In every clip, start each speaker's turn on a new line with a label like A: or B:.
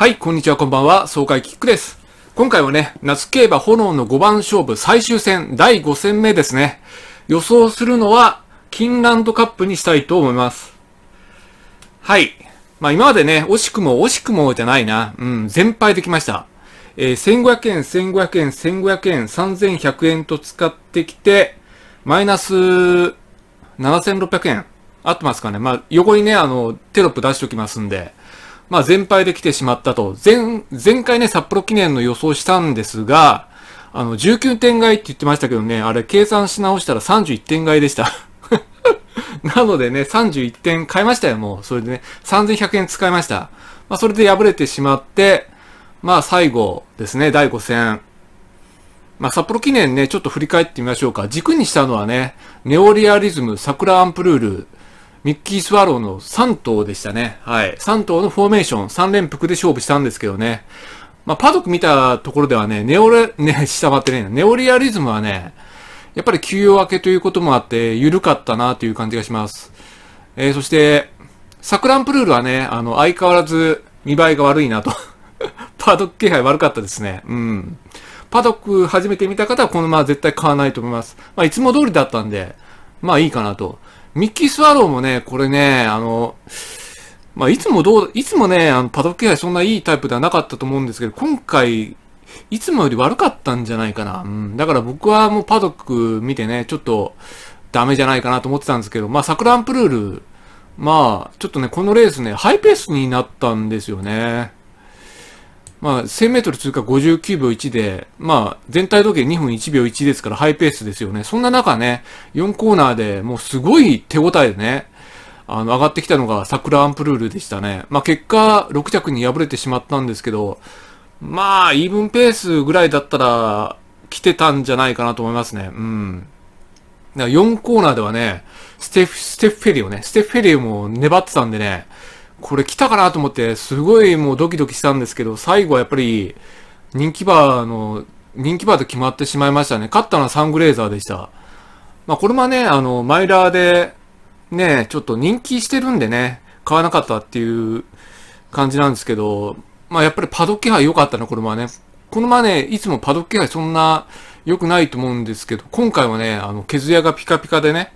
A: はい、こんにちは、こんばんは、爽快キックです。今回はね、夏競馬炎の5番勝負最終戦第5戦目ですね。予想するのは、キンランドカップにしたいと思います。はい。まあ今までね、惜しくも惜しくもじゃないな。うん、全敗できました。えー、1500円、1500円、1500円、3100円と使ってきて、マイナス7600円。合ってますかね。まあ横にね、あの、テロップ出しておきますんで。まあ、全敗で来てしまったと。前、前回ね、札幌記念の予想したんですが、あの、19点買いって言ってましたけどね、あれ、計算し直したら31点買いでした。なのでね、31点買いましたよ、もう。それでね、3100円使いました。まあ、それで敗れてしまって、まあ、最後ですね、第5戦。まあ、札幌記念ね、ちょっと振り返ってみましょうか。軸にしたのはね、ネオリアリズム、桜アンプルール、ミッキースワローの3頭でしたね。はい。3頭のフォーメーション、3連複で勝負したんですけどね。まあ、パドック見たところではね、ネオレ、ね、下回ってね、ネオリアリズムはね、やっぱり休養明けということもあって、緩かったなという感じがします。えー、そして、サクランプルールはね、あの、相変わらず見栄えが悪いなと パドック気配悪かったですね。うん。パドック初めて見た方はこのまま絶対買わないと思います。まあ、いつも通りだったんで、まあいいかなと。ミッキースワローもね、これね、あの、まあ、いつもどう、いつもね、あの、パドック気配そんないいタイプではなかったと思うんですけど、今回、いつもより悪かったんじゃないかな。うん。だから僕はもうパドック見てね、ちょっと、ダメじゃないかなと思ってたんですけど、まあ、サクランプルール、まあ、ちょっとね、このレースね、ハイペースになったんですよね。まあ、1000メートル通過59秒1で、まあ、全体時計2分1秒1ですからハイペースですよね。そんな中ね、4コーナーでもうすごい手応えでね、あの、上がってきたのが桜アンプルールでしたね。まあ、結果、6着に敗れてしまったんですけど、まあ、イーブンペースぐらいだったら、来てたんじゃないかなと思いますね。うん。4コーナーではね、ステフ、ステフフェリオね、ステフフェリオも粘ってたんでね、これ来たかなと思って、すごいもうドキドキしたんですけど、最後はやっぱり、人気馬の、人気馬と決まってしまいましたね。勝ったのはサングレーザーでした。まあ、これもね、あの、マイラーで、ね、ちょっと人気してるんでね、買わなかったっていう感じなんですけど、まあ、やっぱりパドッ気配良かったな、これもね。この前ね、いつもパドッ気配そんな良くないと思うんですけど、今回はね、あの、毛艶がピカピカでね、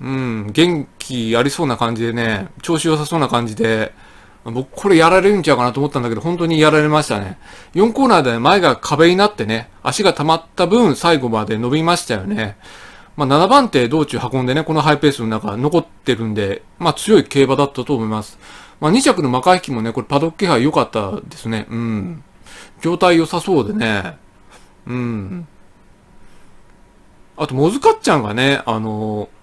A: うん、元気ありそうな感じでね、調子良さそうな感じで、僕これやられるんちゃうかなと思ったんだけど、本当にやられましたね。4コーナーで前が壁になってね、足が溜まった分最後まで伸びましたよね。まあ、7番手道中運んでね、このハイペースの中残ってるんで、まあ、強い競馬だったと思います。まあ、2着のマカヒキもね、これパドック気配良かったですね。うん。状態良さそうでね。うん。あと、モズカッちゃんがね、あのー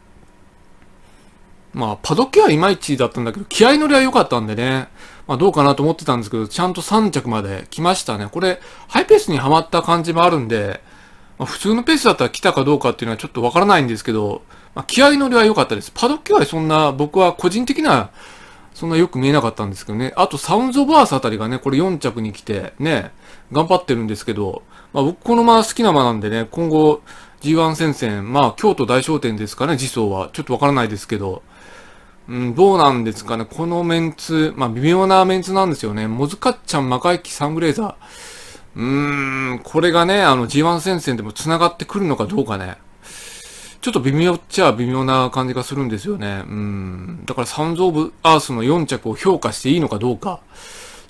A: まあ、パドッケはいまいちだったんだけど、気合乗りは良かったんでね、まあどうかなと思ってたんですけど、ちゃんと3着まで来ましたね。これ、ハイペースにはまった感じもあるんで、まあ、普通のペースだったら来たかどうかっていうのはちょっとわからないんですけど、まあ、気合乗りは良かったです。パドッケはそんな、僕は個人的な、そんなよく見えなかったんですけどね。あと、サウンズ・オブ・アースあたりがね、これ4着に来て、ね、頑張ってるんですけど、まあ僕この馬好きな馬なんでね、今後、G1 戦線、まあ京都大商店ですかね、次走は。ちょっとわからないですけど、うん、どうなんですかね。このメンツ、まあ、微妙なメンツなんですよね。もずかっちゃん、魔界イサングレーザー。うーん、これがね、あの G1 戦線でも繋がってくるのかどうかね。ちょっと微妙っちゃ微妙な感じがするんですよね。うん。だからサウンズ・オブ・アースの4着を評価していいのかどうか、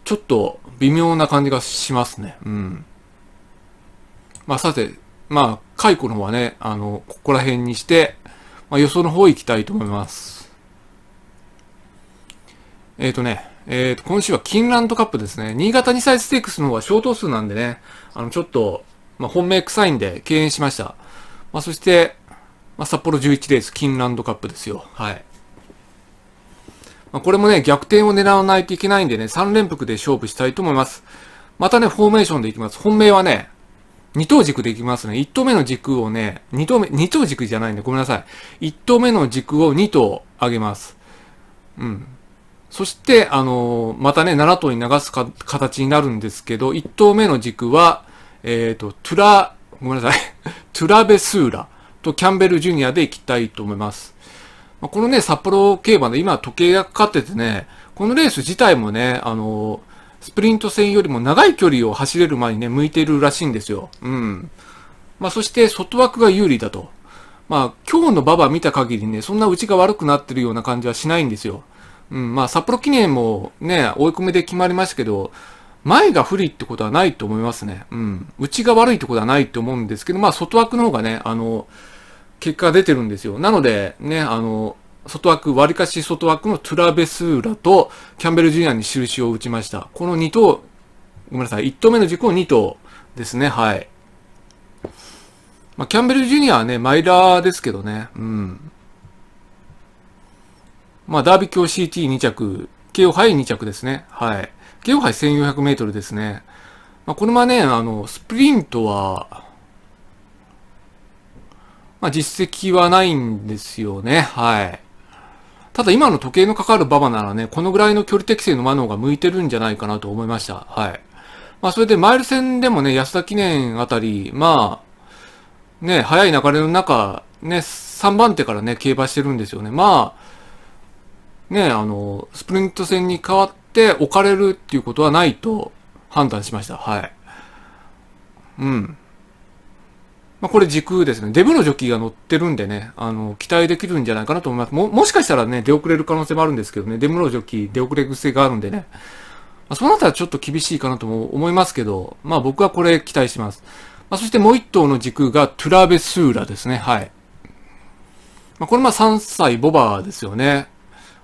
A: ちょっと微妙な感じがしますね。うん。まあさて、まあ、解雇の方はね、あの、ここら辺にして、まあ予想の方行きたいと思います。えっ、ー、とね、えー、今週は金ランドカップですね。新潟2歳ステークスの方ョ小ト数なんでね、あの、ちょっと、まあ、本命臭いんで敬遠しました。まあ、そして、まあ、札幌11レース、金ランドカップですよ。はい。まあ、これもね、逆転を狙わないといけないんでね、3連複で勝負したいと思います。またね、フォーメーションでいきます。本命はね、2等軸でいきますね。1等目の軸をね、2等目、2等軸じゃないんで、ごめんなさい。1等目の軸を2等上げます。うん。そして、あのまたね、7頭に流すか形になるんですけど、1頭目の軸は、えっ、ー、と、トゥラ、ごめんなさい、トゥラベスーラとキャンベルジュニアでいきたいと思います。まこのね、札幌競馬で今時計がかかっててね、このレース自体もね、あのスプリント戦よりも長い距離を走れる前にね、向いてるらしいんですよ。うん。まあ、そして外枠が有利だと。まあ、今日の馬場見た限りね、そんなうちが悪くなってるような感じはしないんですよ。うん、まあ、札幌記念もね、追い込みで決まりましたけど、前が不利ってことはないと思いますね。うん。内が悪いってことはないと思うんですけど、まあ、外枠の方がね、あの、結果が出てるんですよ。なので、ね、あの、外枠、割かし外枠のトゥラベスーラとキャンベルジュニアに印を打ちました。この2頭、ごめんなさい、1頭目の軸を2頭ですね、はい。まあ、キャンベルジュニアはね、マイラーですけどね、うん。まあ、ダービー強 CT2 着、KO イ2着ですね。はい。KO イ1400メートルですね。まあ、このまね、あの、スプリントは、まあ、実績はないんですよね。はい。ただ今の時計のかかる馬場ならね、このぐらいの距離適正の馬の方が向いてるんじゃないかなと思いました。はい。まあ、それでマイル戦でもね、安田記念あたり、まあ、ね、早い流れの中、ね、3番手からね、競馬してるんですよね。まあ、ね、あの、スプリント戦に変わって置かれるっていうことはないと判断しました。はい。うん。まあ、これ時空ですね。デブのジョッキーが乗ってるんでね、あの、期待できるんじゃないかなと思います。も、もしかしたらね、出遅れる可能性もあるんですけどね、デブのジョッキー出遅れ癖があるんでね。まあ、そうなったらちょっと厳しいかなとも思いますけど、まあ僕はこれ期待します。まあ、そしてもう一頭の軸がトゥラベスーラですね。はい。まあ、これまあ3歳ボバーですよね。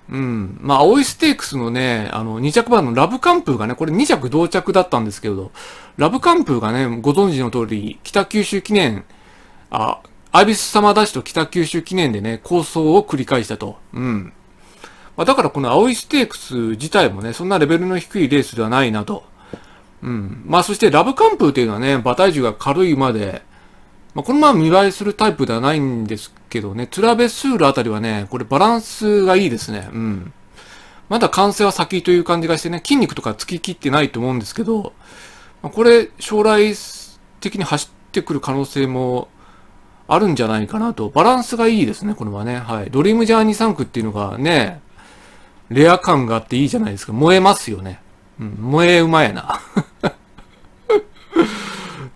A: うん。まあ、青いステークスのね、あの、2着番のラブカンプーがね、これ2着同着だったんですけど、ラブカンプーがね、ご存知の通り、北九州記念、あ、アビス様出しと北九州記念でね、構想を繰り返したと。うん。まあ、だからこの青いステークス自体もね、そんなレベルの低いレースではないなと。うん。まあ、そしてラブカンプーっていうのはね、馬体重が軽いまで、まあ、このまま見栄えするタイプではないんですけどね、ツラベスールあたりはね、これバランスがいいですね。うん。まだ完成は先という感じがしてね、筋肉とかつききってないと思うんですけど、これ将来的に走ってくる可能性もあるんじゃないかなと。バランスがいいですね、これはね。はい。ドリームジャーニー3区っていうのがね、レア感があっていいじゃないですか。燃えますよね。うん、燃えうまいな。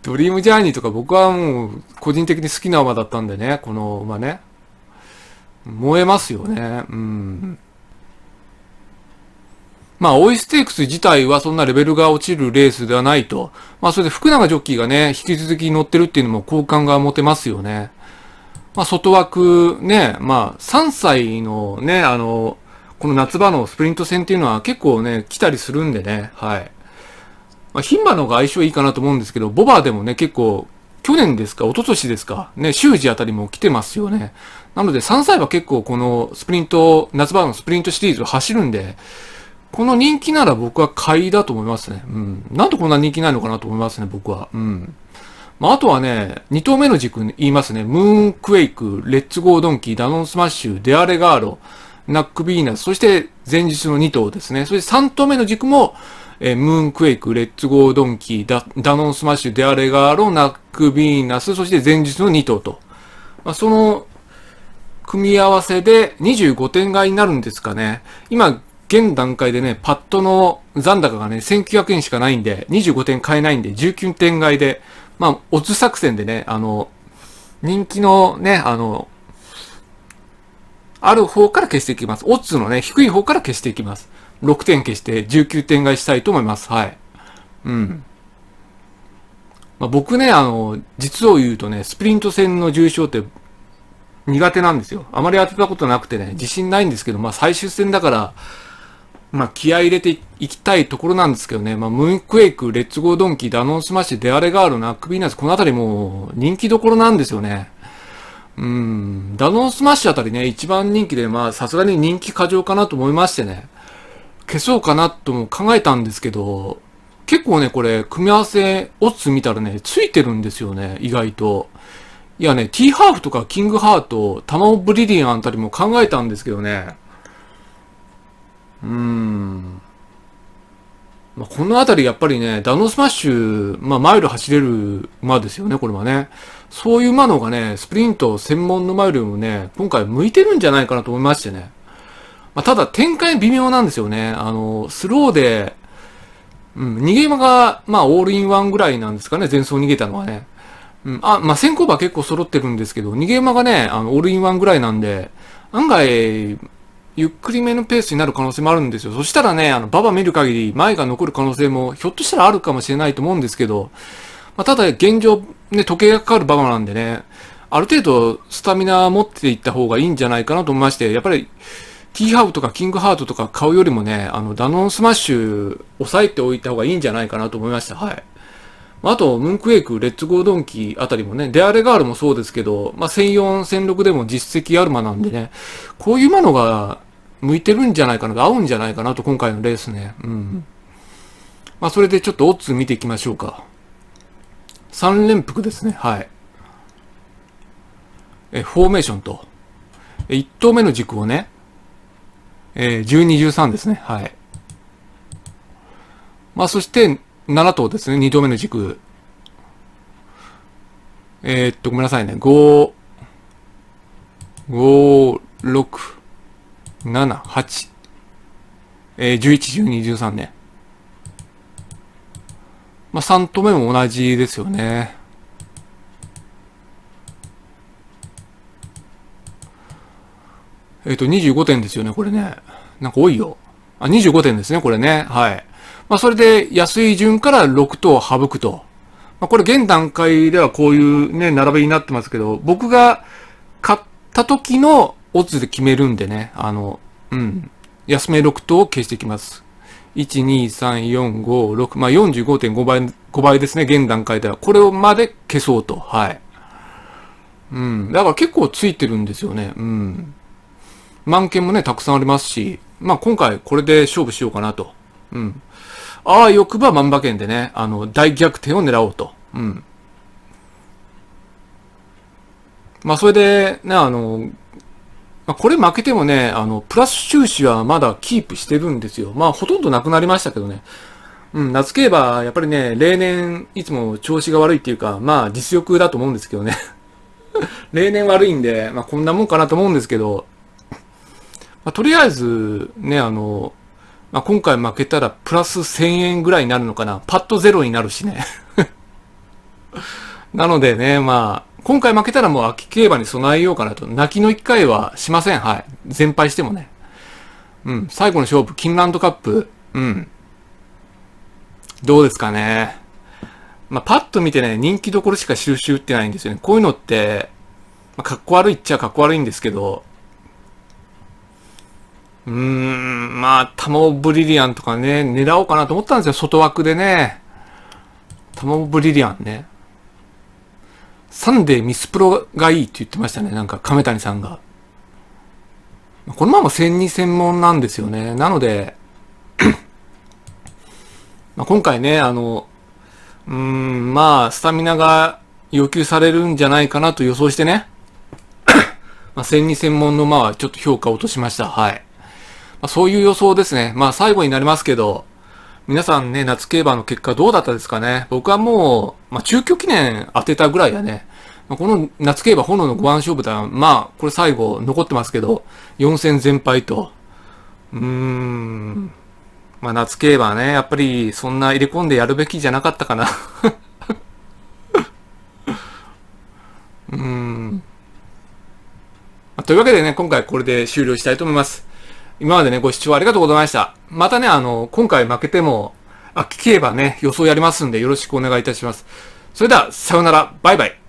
A: ドリームジャーニーとか僕はもう個人的に好きな馬だったんでね、この馬ね。燃えますよね。うん。まあ、オイステークス自体はそんなレベルが落ちるレースではないと。まあ、それで福永ジョッキーがね、引き続き乗ってるっていうのも好感が持てますよね。まあ、外枠ね、まあ、3歳のね、あの、この夏場のスプリント戦っていうのは結構ね、来たりするんでね、はい。まあ、牝馬の方が相性いいかなと思うんですけど、ボバーでもね、結構、去年ですか、一昨年ですか、ね、修士あたりも来てますよね。なので、3歳は結構このスプリント、夏場のスプリントシリーズを走るんで、この人気なら僕は買いだと思いますね。うん。なんでこんな人気ないのかなと思いますね、僕は。うん。まあ、あとはね、2頭目の軸言いますね。ムーンクエイク、レッツゴードンキー、ダノンスマッシュ、デアレガーロ、ナックビーナス、そして前日の2頭ですね。そして3頭目の軸も、えー、ムーンクエイク、レッツゴードンキー、ダダノンスマッシュ、デアレガーロ、ナックビーナス、そして前日の2頭と。まあ、その、組み合わせで25点買いになるんですかね。今、現段階でね、パッドの残高がね、1900円しかないんで、25点買えないんで、19点買いで、まあ、オツ作戦でね、あの、人気のね、あの、ある方から消していきます。オッズのね、低い方から消していきます。6点消して19点買いしたいと思います。はい。うん。まあ、僕ね、あの、実を言うとね、スプリント戦の重賞って苦手なんですよ。あまり当てたことなくてね、自信ないんですけど、まあ最終戦だから、まあ気合入れていきたいところなんですけどね、まあムーンクエイク、レッツゴードンキー、ダノンスマッシュ、デアレガール、ナックビーナス、このあたりも人気どころなんですよね。うん、ダノンスマッシュあたりね、一番人気で、まあさすがに人気過剰かなと思いましてね。消そうかなとも考えたんですけど、結構ね、これ、組み合わせ、オッズ見たらね、ついてるんですよね、意外と。いやね、T ハーフとかキングハート、タマオブリリアンあたりも考えたんですけどね。うーん。まあ、このあたりやっぱりね、ダノスマッシュ、まあ、マイル走れる馬ですよね、これはね。そういう馬のがね、スプリント専門のマイルもね、今回向いてるんじゃないかなと思いましてね。まあ、ただ展開微妙なんですよね。あの、スローで、うん、逃げ馬が、まあ、オールインワンぐらいなんですかね、前走逃げたのはね。うん、あ、まあ、先行馬結構揃ってるんですけど、逃げ馬がね、あの、オールインワンぐらいなんで、案外、ゆっくりめのペースになる可能性もあるんですよ。そしたらね、あの、馬場見る限り、前が残る可能性も、ひょっとしたらあるかもしれないと思うんですけど、まあ、ただ、現状、ね、時計がかかる馬場なんでね、ある程度、スタミナ持っていった方がいいんじゃないかなと思いまして、やっぱり、キーハウとかキングハートとか買うよりもね、あの、ダノンスマッシュ押さえておいた方がいいんじゃないかなと思いました。はい。あと、ムンクエイク、レッツゴードンキーあたりもね、デアレガールもそうですけど、まあ、1004、1006でも実績あるマなんでね、こういうものが向いてるんじゃないかな、合うんじゃないかなと、今回のレースね。うん。まあ、それでちょっとオッズ見ていきましょうか。3連複ですね、はい。え、フォーメーションと。え、1投目の軸をね、えー、12、13ですね。はい。まあ、そして、7頭ですね。2頭目の軸。えー、っと、ごめんなさいね。5、5、6、7、8、えー、11、12、13ね。まあ、3頭目も同じですよね。えっ、ー、と、25点ですよね、これね。なんか多いよ。あ、25点ですね、これね。はい。まあ、それで安い順から6等省くと。まあ、これ現段階ではこういうね、並びになってますけど、僕が買った時のオッズで決めるんでね、あの、うん。安め6等を消していきます。1、2、3、4、5、6、まあ、45.5倍、5倍ですね、現段階では。これをまで消そうと。はい。うん。だから結構ついてるんですよね。うん。満件もね、たくさんありますし。まあ、今回これで勝負しようかなと。うん。ああ、欲ば万馬券でね、あの、大逆転を狙おうと。うん。まあ、それで、ね、あの、まこれ負けてもね、あの、プラス収支はまだキープしてるんですよ。まあ、ほとんどなくなりましたけどね。うん、夏競馬、やっぱりね、例年、いつも調子が悪いっていうか、まあ、実力だと思うんですけどね。例年悪いんで、まあ、こんなもんかなと思うんですけど、まあ、とりあえず、ね、あの、まあ、今回負けたらプラス1000円ぐらいになるのかな。パッとゼロになるしね。なのでね、まあ、今回負けたらもう秋競馬に備えようかなと。泣きの一回はしません。はい。全敗してもね。うん。最後の勝負、キンランドカップ。うん。どうですかね。まあ、パッと見てね、人気どころしか収集ってないんですよね。こういうのって、まあ、かっこ悪いっちゃかっこ悪いんですけど、うーん、まあ、タモブリリアンとかね、狙おうかなと思ったんですよ、外枠でね。タモブリリアンね。サンデーミスプロがいいって言ってましたね、なんか亀谷さんが。このまま戦二専門なんですよね。なので、まあ今回ね、あの、うん、まあ、スタミナが要求されるんじゃないかなと予想してね、まあ、戦2専門のまはちょっと評価を落としました。はい。あ、そういう予想ですね。まあ最後になりますけど、皆さんね、夏競馬の結果どうだったですかね。僕はもう、まあ中距記念当てたぐらいだね。この夏競馬炎の5番勝負だ。まあ、これ最後残ってますけど、4戦全敗と。うーん。まあ夏競馬ね、やっぱりそんな入れ込んでやるべきじゃなかったかな うーん。というわけでね、今回これで終了したいと思います。今までね、ご視聴ありがとうございました。またね、あの、今回負けても、あ、聞けばね、予想やりますんでよろしくお願いいたします。それでは、さようなら、バイバイ。